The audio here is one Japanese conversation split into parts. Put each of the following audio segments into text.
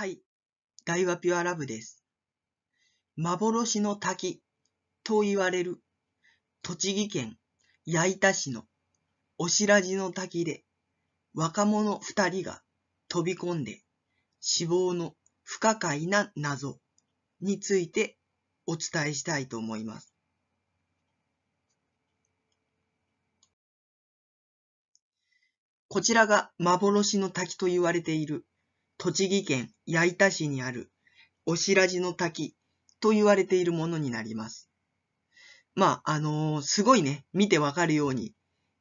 はい。大和ピュアラブです。幻の滝と言われる栃木県矢板市のお白地の滝で若者二人が飛び込んで死亡の不可解な謎についてお伝えしたいと思います。こちらが幻の滝と言われている栃木県矢板市にある、おしらじの滝と言われているものになります。まあ、あのー、すごいね、見てわかるように、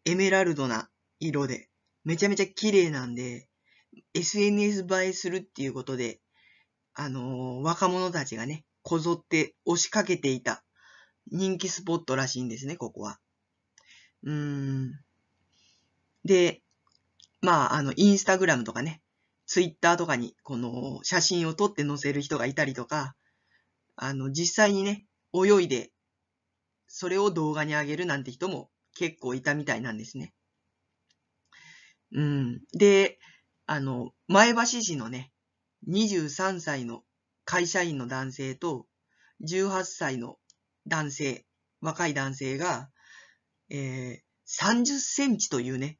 エメラルドな色で、めちゃめちゃ綺麗なんで、SNS 映えするっていうことで、あのー、若者たちがね、こぞって押しかけていた人気スポットらしいんですね、ここは。うーん。で、まあ、あの、インスタグラムとかね、ツイッターとかに、この写真を撮って載せる人がいたりとか、あの、実際にね、泳いで、それを動画に上げるなんて人も結構いたみたいなんですね。うん。で、あの、前橋市のね、23歳の会社員の男性と、18歳の男性、若い男性が、えー、30センチというね、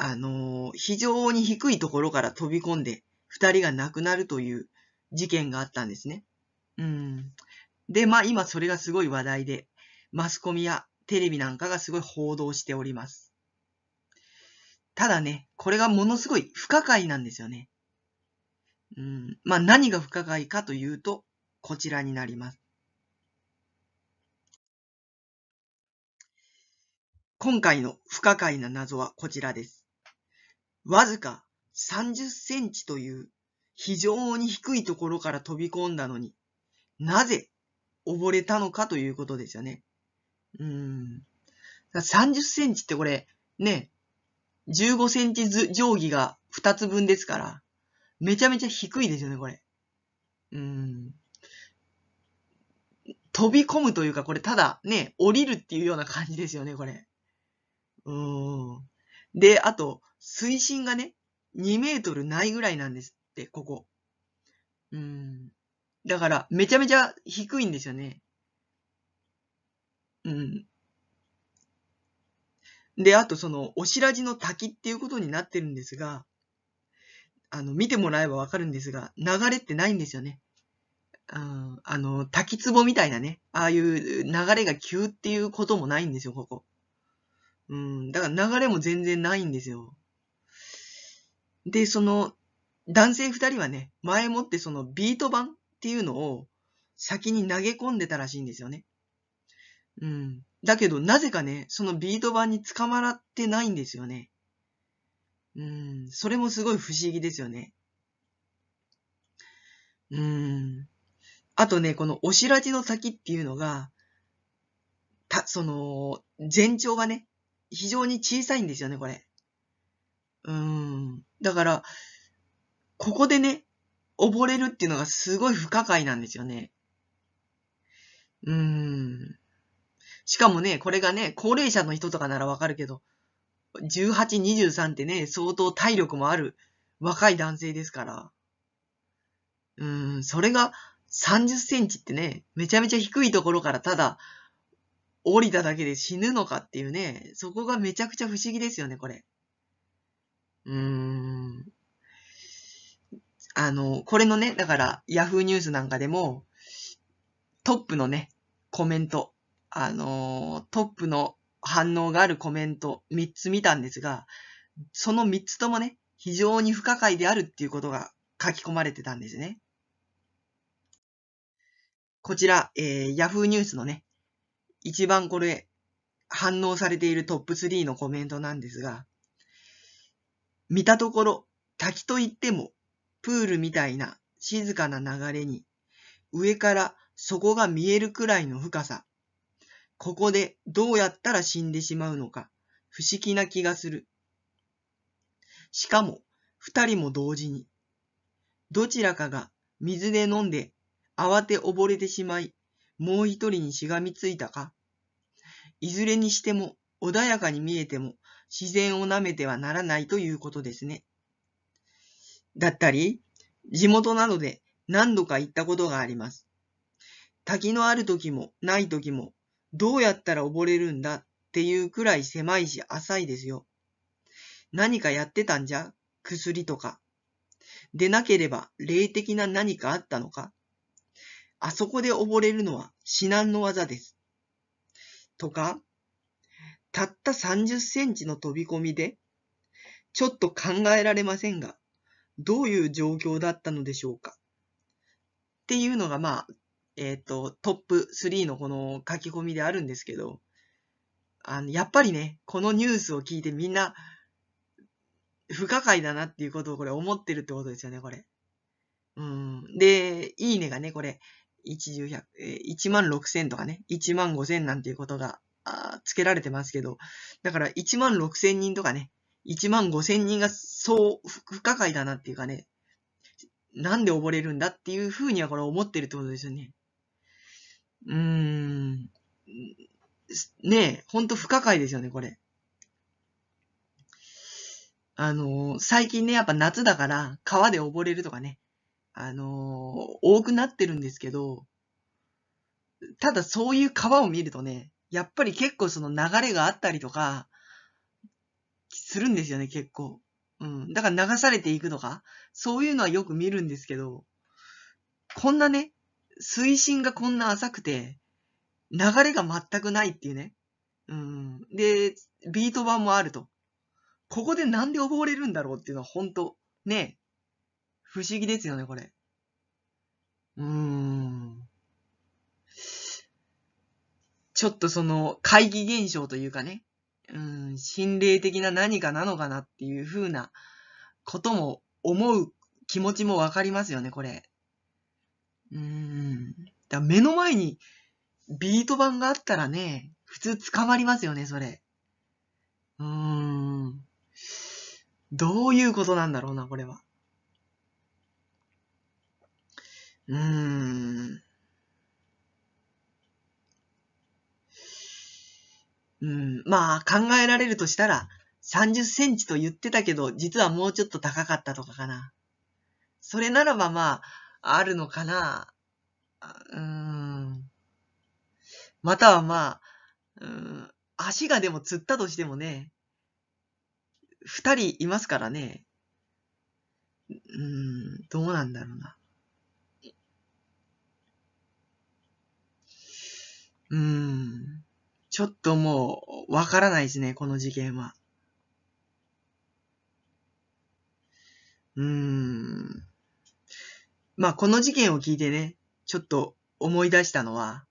あの、非常に低いところから飛び込んで、二人が亡くなるという事件があったんですね。うん。で、まあ今それがすごい話題で、マスコミやテレビなんかがすごい報道しております。ただね、これがものすごい不可解なんですよね。うん。まあ何が不可解かというと、こちらになります。今回の不可解な謎はこちらです。わずか30センチという非常に低いところから飛び込んだのに、なぜ溺れたのかということですよね。うん。30センチってこれ、ね、15センチず定規が2つ分ですから、めちゃめちゃ低いですよね、これ。うん。飛び込むというか、これただね、降りるっていうような感じですよね、これ。うん。で、あと、水深がね、2メートルないぐらいなんですって、ここ。うん。だから、めちゃめちゃ低いんですよね。うん。で、あとその、おしらじの滝っていうことになってるんですが、あの、見てもらえばわかるんですが、流れってないんですよね。うん、あの、滝壺みたいなね、ああいう流れが急っていうこともないんですよ、ここ。うん、だから流れも全然ないんですよ。で、その男性二人はね、前もってそのビート板っていうのを先に投げ込んでたらしいんですよね。うん。だけど、なぜかね、そのビート板に捕まらってないんですよね。うん、それもすごい不思議ですよね。うん。あとね、このおしらじの先っていうのが、た、その、全長がね、非常に小さいんですよね、これ。うん。だから、ここでね、溺れるっていうのがすごい不可解なんですよね。うーん。しかもね、これがね、高齢者の人とかならわかるけど、18、23ってね、相当体力もある若い男性ですから。うーん、それが30センチってね、めちゃめちゃ低いところからただ降りただけで死ぬのかっていうね、そこがめちゃくちゃ不思議ですよね、これ。うーん。あの、これのね、だから、ヤフーニュースなんかでも、トップのね、コメント、あの、トップの反応があるコメント3つ見たんですが、その3つともね、非常に不可解であるっていうことが書き込まれてたんですね。こちら、えー、ヤフーニュースのね、一番これ、反応されているトップ3のコメントなんですが、見たところ、滝といっても、プールみたいな静かな流れに、上から底が見えるくらいの深さ。ここでどうやったら死んでしまうのか、不思議な気がする。しかも、二人も同時に。どちらかが水で飲んで、慌て溺れてしまい、もう一人にしがみついたか。いずれにしても、穏やかに見えても、自然を舐めてはならないということですね。だったり、地元などで何度か行ったことがあります。滝のある時もない時も、どうやったら溺れるんだっていうくらい狭いし浅いですよ。何かやってたんじゃ薬とか。でなければ霊的な何かあったのかあそこで溺れるのは至難の技です。とか、たった30センチの飛び込みで、ちょっと考えられませんが、どういう状況だったのでしょうか。っていうのが、まあ、えっ、ー、と、トップ3のこの書き込みであるんですけど、あの、やっぱりね、このニュースを聞いてみんな、不可解だなっていうことをこれ思ってるってことですよね、これ。うん。で、いいねがね、これ、一十百、えー、一万六千とかね、一万五千なんていうことがつけられてますけど、だから1万6千人とかね、1万5千人がそう不可解だなっていうかね、なんで溺れるんだっていうふうにはこれ思ってるってことですよね。うーん。ねえ、ほんと不可解ですよね、これ。あの最近ね、やっぱ夏だから川で溺れるとかね、あの多くなってるんですけど、ただそういう川を見るとね、やっぱり結構その流れがあったりとか、するんですよね、結構。うん。だから流されていくとか、そういうのはよく見るんですけど、こんなね、水深がこんな浅くて、流れが全くないっていうね。うん。で、ビート版もあると。ここでなんで溺れるんだろうっていうのは本当ね、不思議ですよね、これ。うーん。ちょっとその、怪奇現象というかね、うん、心霊的な何かなのかなっていう風なことも思う気持ちもわかりますよね、これ。うん。だ目の前にビート板があったらね、普通捕まりますよね、それ。うーん。どういうことなんだろうな、これは。うーん。うん、まあ考えられるとしたら、30センチと言ってたけど、実はもうちょっと高かったとかかな。それならばまあ、あるのかな。うん。またはまあ、うん、足がでも釣ったとしてもね、二人いますからね。うん、どうなんだろうな。うん。ちょっともう、わからないですね、この事件は。うーん。まあ、この事件を聞いてね、ちょっと思い出したのは、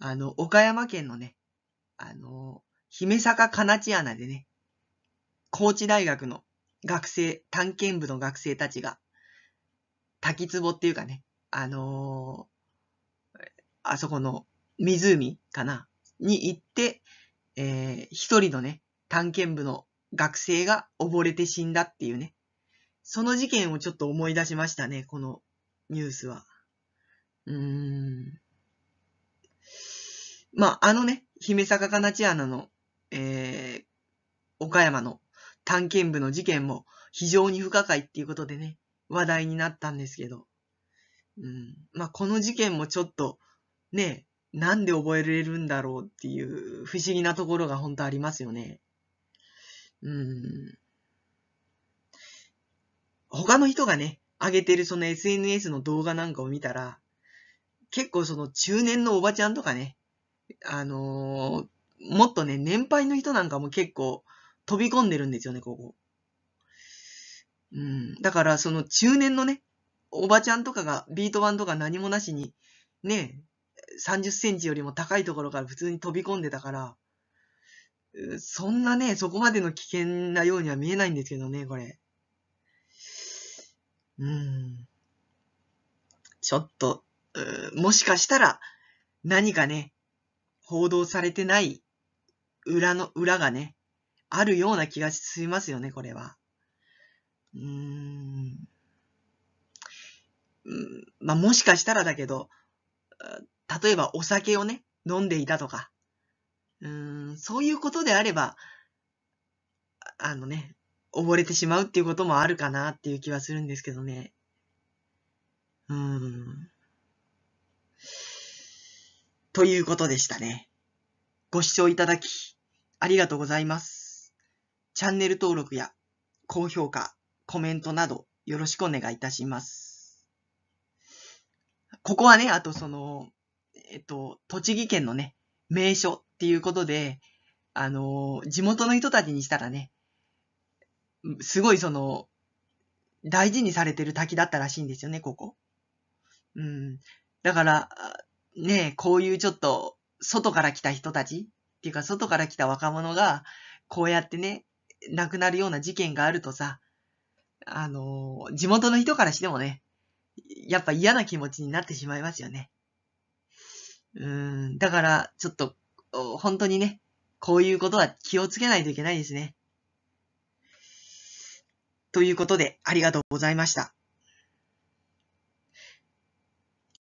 あの、岡山県のね、あの、姫坂かなち穴でね、高知大学の学生、探検部の学生たちが、滝壺っていうかね、あのー、あそこの湖かなに行って、えー、一人のね、探検部の学生が溺れて死んだっていうね。その事件をちょっと思い出しましたね、このニュースは。うーん。まあ、あのね、姫坂かなちアナの、えー、岡山の探検部の事件も非常に不可解っていうことでね、話題になったんですけど。うん。まあ、この事件もちょっと、ね、なんで覚えれるんだろうっていう不思議なところが本当ありますよね。うん。他の人がね、上げてるその SNS の動画なんかを見たら、結構その中年のおばちゃんとかね、あのー、もっとね、年配の人なんかも結構飛び込んでるんですよね、ここ。うん。だからその中年のね、おばちゃんとかがビート版とか何もなしに、ね、30センチよりも高いところから普通に飛び込んでたから、そんなね、そこまでの危険なようには見えないんですけどね、これ。うん。ちょっと、もしかしたら、何かね、報道されてない裏の、裏がね、あるような気がしますよね、これは。うーん。まあ、もしかしたらだけど、例えばお酒をね、飲んでいたとか、うん、そういうことであれば、あのね、溺れてしまうっていうこともあるかなっていう気はするんですけどね。うん。ということでしたね。ご視聴いただき、ありがとうございます。チャンネル登録や高評価、コメントなどよろしくお願いいたします。ここはね、あとその、えっと、栃木県のね、名所っていうことで、あの地元の人たちにしたらね、すごいその、大事にされてる滝だったらしいんですよね、ここ。うん。だから、ね、こういうちょっと、外から来た人たちっていうか、外から来た若者が、こうやってね、亡くなるような事件があるとさ、あの地元の人からしてもね、やっぱ嫌な気持ちになってしまいますよね。うん、だから、ちょっと、本当にね、こういうことは気をつけないといけないですね。ということで、ありがとうございました。